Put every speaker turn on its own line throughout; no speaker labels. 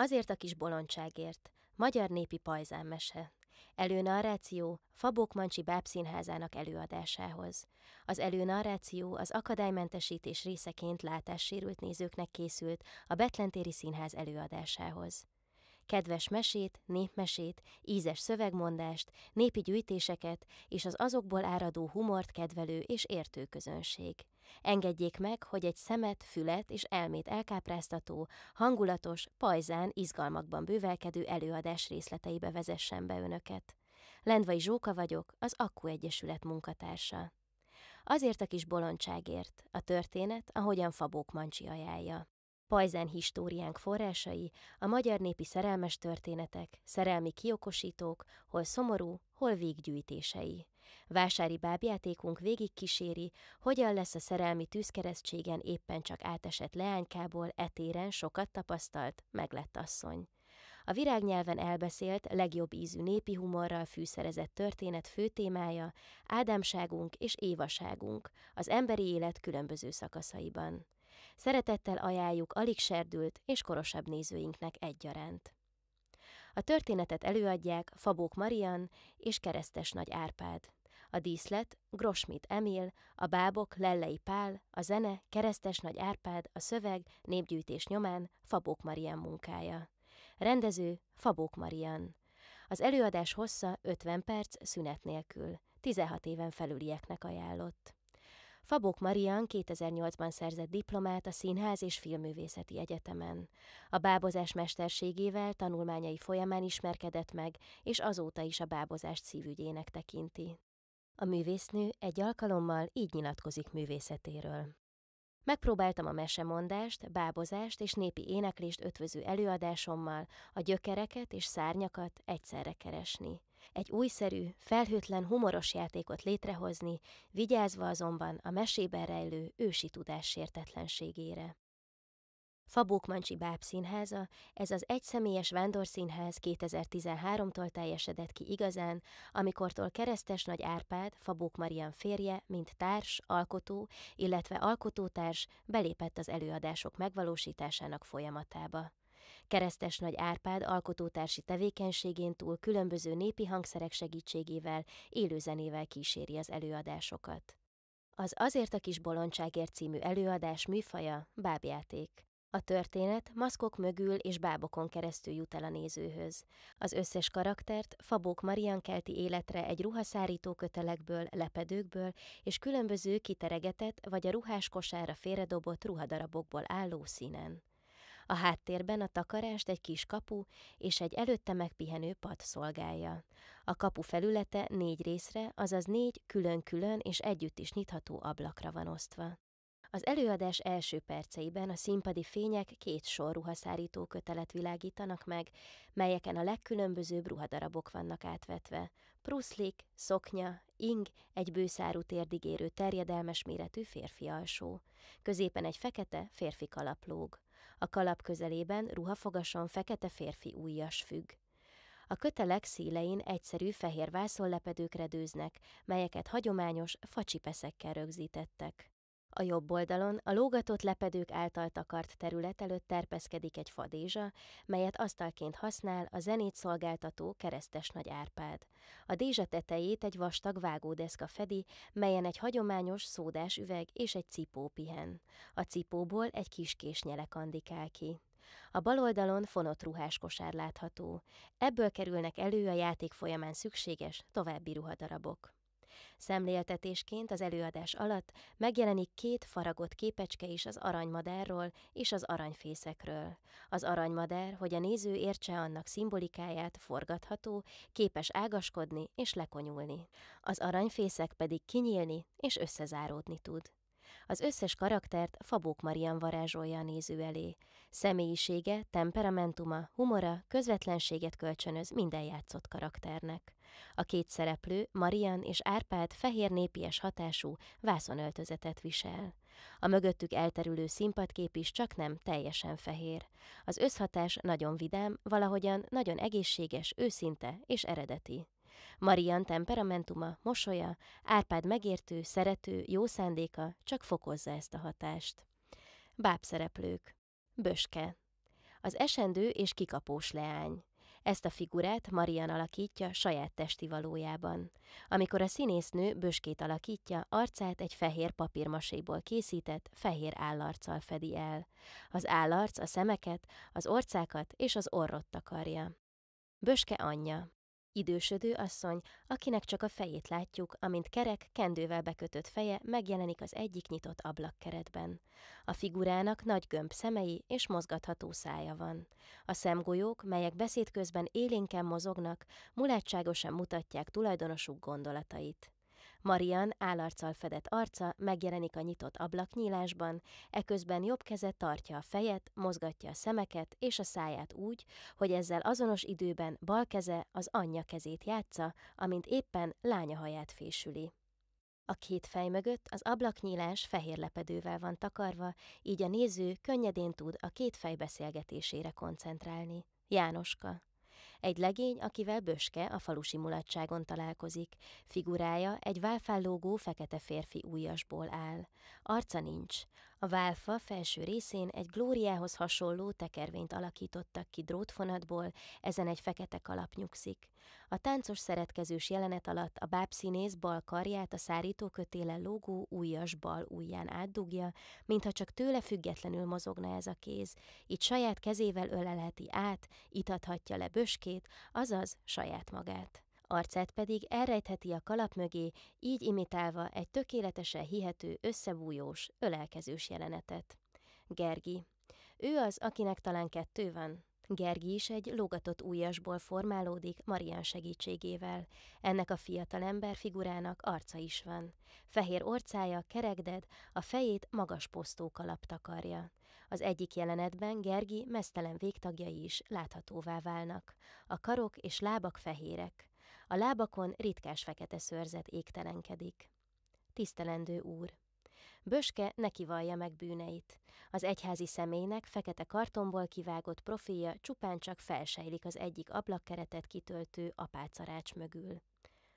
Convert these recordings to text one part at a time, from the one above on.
Azért a kis bolondságért, magyar népi pajzámmese. Előnarráció Fabók Mancsi bábszínházának előadásához. Az előnarráció az akadálymentesítés részeként látássérült nézőknek készült a Betlentéri Színház előadásához. Kedves mesét, népmesét, ízes szövegmondást, népi gyűjtéseket és az azokból áradó humort kedvelő és értő közönség. Engedjék meg, hogy egy szemet, fület és elmét elkápráztató, hangulatos, pajzán, izgalmakban bővelkedő előadás részleteibe vezessen be önöket. Lendvai Zsóka vagyok, az Akku Egyesület munkatársa. Azért a kis bolondságért, a történet, ahogyan Fabók Mancsi ajánlja. Pajzán históriánk forrásai a magyar népi szerelmes történetek, szerelmi kiokosítók, hol szomorú, hol véggyűjtései. Vásári bábjátékunk végig kíséri, hogyan lesz a szerelmi tűzkeresztségen éppen csak átesett leánykából etéren sokat tapasztalt, meglett asszony. A virágnyelven elbeszélt, legjobb ízű népi humorral fűszerezett történet fő témája Ádámságunk és Évaságunk az emberi élet különböző szakaszaiban. Szeretettel ajánljuk alig serdült és korosabb nézőinknek egyaránt. A történetet előadják Fabók Marian és Keresztes Nagy Árpád. A díszlet Grosmit Emil, a bábok Lellei Pál, a zene Keresztes Nagy Árpád, a szöveg Népgyűjtés nyomán Fabók Marian munkája. Rendező Fabók Marian. Az előadás hossza 50 perc szünet nélkül, 16 éven felülieknek ajánlott. Fabok Marian 2008-ban szerzett diplomát a Színház és Filmművészeti Egyetemen. A bábozás mesterségével tanulmányai folyamán ismerkedett meg, és azóta is a bábozást szívügyének tekinti. A művésznő egy alkalommal így nyilatkozik művészetéről. Megpróbáltam a mesemondást, bábozást és népi éneklést ötvöző előadásommal a gyökereket és szárnyakat egyszerre keresni. Egy újszerű, felhőtlen humoros játékot létrehozni, vigyázva azonban a mesében rejlő ősi tudás sértetlenségére. Fabókmancsi Bábszínháza, ez az egyszemélyes vándorszínház 2013-tól teljesedett ki igazán, amikortól keresztes Nagy Árpád, Fabók Marian férje, mint társ, alkotó, illetve alkotótárs belépett az előadások megvalósításának folyamatába. Keresztes Nagy Árpád alkotótársi tevékenységén túl különböző népi hangszerek segítségével, élőzenével kíséri az előadásokat. Az Azért a kis bolondságért című előadás műfaja bábjáték. A történet maszkok mögül és bábokon keresztül jut el a nézőhöz. Az összes karaktert Fabók Marian kelti életre egy ruhaszárító kötelekből, lepedőkből és különböző kiteregetett vagy a ruhás kosára félredobott ruhadarabokból álló színen. A háttérben a takarást egy kis kapu és egy előtte megpihenő pad szolgálja. A kapu felülete négy részre, azaz négy külön-külön és együtt is nyitható ablakra van osztva. Az előadás első perceiben a színpadi fények két sor ruhaszárító kötelet világítanak meg, melyeken a legkülönbözőbb ruhadarabok vannak átvetve. Pruszlik, szoknya, ing, egy bőszárú térdig érő terjedelmes méretű férfi alsó. Középen egy fekete férfi kalaplóg. A kalap közelében ruhafogason fekete férfi újjas függ. A kötelek szílein egyszerű fehér vászonlepedők redőznek, melyeket hagyományos facsipeszekkel rögzítettek. A jobb oldalon a lógatott lepedők által takart terület előtt terpeszkedik egy fadézsa, melyet asztalként használ a zenét szolgáltató keresztes nagy Árpád. A dézsa tetejét egy vastag vágódeszka fedi, melyen egy hagyományos szódás üveg és egy cipó pihen. A cipóból egy kis kés nyelekandikál ki. A bal oldalon fonott ruhás kosár látható. Ebből kerülnek elő a játék folyamán szükséges további ruhadarabok. Szemléltetésként az előadás alatt megjelenik két faragott képecske is az aranymadárról és az aranyfészekről. Az aranymadár, hogy a néző értse annak szimbolikáját, forgatható, képes ágaskodni és lekonyulni. Az aranyfészek pedig kinyílni és összezáródni tud. Az összes karaktert Fabók Marian varázsolja a néző elé. Személyisége, temperamentuma, humora közvetlenséget kölcsönöz minden játszott karakternek. A két szereplő, Marian és Árpád fehér népies hatású, vászonöltözetet visel. A mögöttük elterülő színpadkép is csak nem teljesen fehér. Az összhatás nagyon vidám, valahogyan nagyon egészséges, őszinte és eredeti. Marian temperamentuma, mosolya, Árpád megértő, szerető, jó szándéka csak fokozza ezt a hatást. Bábszereplők. Böske. Az esendő és kikapós leány. Ezt a figurát Marian alakítja saját testi valójában. Amikor a színésznő böskét alakítja, arcát egy fehér papírmaséból készített, fehér állarccal fedi el. Az állarc a szemeket, az orcákat és az orrot takarja. Böske anyja Idősödő asszony, akinek csak a fejét látjuk, amint kerek, kendővel bekötött feje megjelenik az egyik nyitott ablakkeretben. A figurának nagy gömb szemei és mozgatható szája van. A szemgolyók, melyek beszéd közben élénken mozognak, mulátságosan mutatják tulajdonosuk gondolatait. Marian állarccal fedett arca megjelenik a nyitott ablaknyílásban, eközben jobb keze tartja a fejet, mozgatja a szemeket és a száját úgy, hogy ezzel azonos időben bal keze az anyja kezét játsza, amint éppen lánya haját fésüli. A két fej mögött az ablaknyílás fehér lepedővel van takarva, így a néző könnyedén tud a két fej beszélgetésére koncentrálni. Jánoska. Egy legény, akivel Böske a falusi mulatságon találkozik. Figurája egy válfállógó fekete férfi újasból áll. Arca nincs. A válfa felső részén egy glóriához hasonló tekervényt alakítottak ki drótfonatból, ezen egy fekete kalap nyugszik. A táncos szeretkezős jelenet alatt a bábszínész bal karját a szárító kötélen lógó újas bal ujján átdugja, mintha csak tőle függetlenül mozogna ez a kéz, így saját kezével ölelheti át, itathatja le böskét, azaz saját magát arcát pedig elrejtheti a kalap mögé, így imitálva egy tökéletesen hihető, összebújós, ölelkezős jelenetet. Gergi. Ő az, akinek talán kettő van. Gergi is egy logatott újasból formálódik Marian segítségével. Ennek a ember figurának arca is van. Fehér orcája, kerekded, a fejét magas posztókalap takarja. Az egyik jelenetben Gergi mesztelen végtagjai is láthatóvá válnak. A karok és lábak fehérek. A lábakon ritkás fekete szőrzet égtelenkedik. Tisztelendő úr! Böske neki vallja meg bűneit. Az egyházi személynek fekete kartonból kivágott profilja csupán csak felsejlik az egyik ablakkeretet kitöltő apácarács mögül.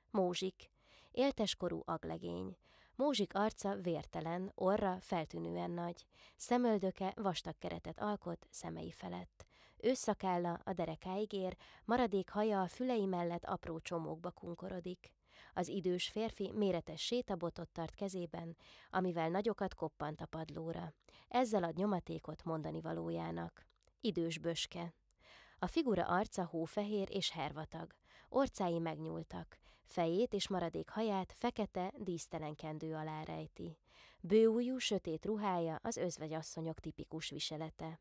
Mózsik, élteskorú aglegény. Mózsik arca vértelen, orra feltűnően nagy, szemöldöke vastag keretet alkot szemei felett. Őszakálla a derekáig ér, maradék haja a fülei mellett apró csomókba kunkorodik. Az idős férfi méretes sétabotot tart kezében, amivel nagyokat koppant a padlóra. Ezzel ad nyomatékot mondani valójának. Idős böske. A figura arca hófehér és hervatag, orcái megnyúltak, fejét és maradék haját fekete, dísztelen kendő alá rejti. Bőújú, sötét ruhája az özvegyasszonyok tipikus viselete.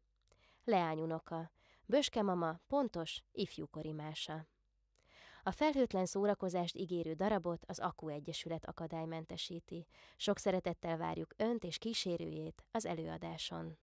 Leányunoka, böske mama, pontos, ifjúkori mása. A felhőtlen szórakozást ígérő darabot az Akku Egyesület akadálymentesíti. Sok szeretettel várjuk Önt és kísérőjét az előadáson.